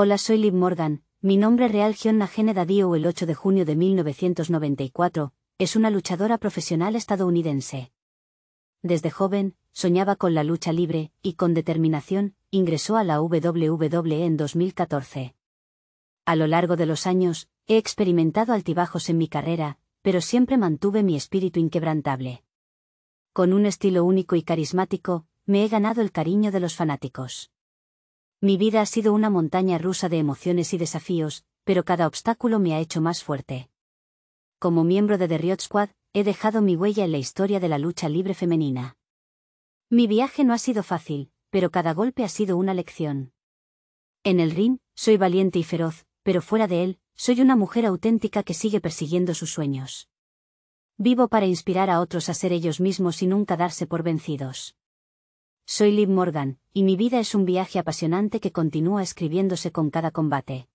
Hola soy Liv Morgan, mi nombre real Gionna Geneda Dio el 8 de junio de 1994, es una luchadora profesional estadounidense. Desde joven, soñaba con la lucha libre, y con determinación, ingresó a la WWE en 2014. A lo largo de los años, he experimentado altibajos en mi carrera, pero siempre mantuve mi espíritu inquebrantable. Con un estilo único y carismático, me he ganado el cariño de los fanáticos. Mi vida ha sido una montaña rusa de emociones y desafíos, pero cada obstáculo me ha hecho más fuerte. Como miembro de The Riot Squad, he dejado mi huella en la historia de la lucha libre femenina. Mi viaje no ha sido fácil, pero cada golpe ha sido una lección. En el ring, soy valiente y feroz, pero fuera de él, soy una mujer auténtica que sigue persiguiendo sus sueños. Vivo para inspirar a otros a ser ellos mismos y nunca darse por vencidos. Soy Liv Morgan, y mi vida es un viaje apasionante que continúa escribiéndose con cada combate.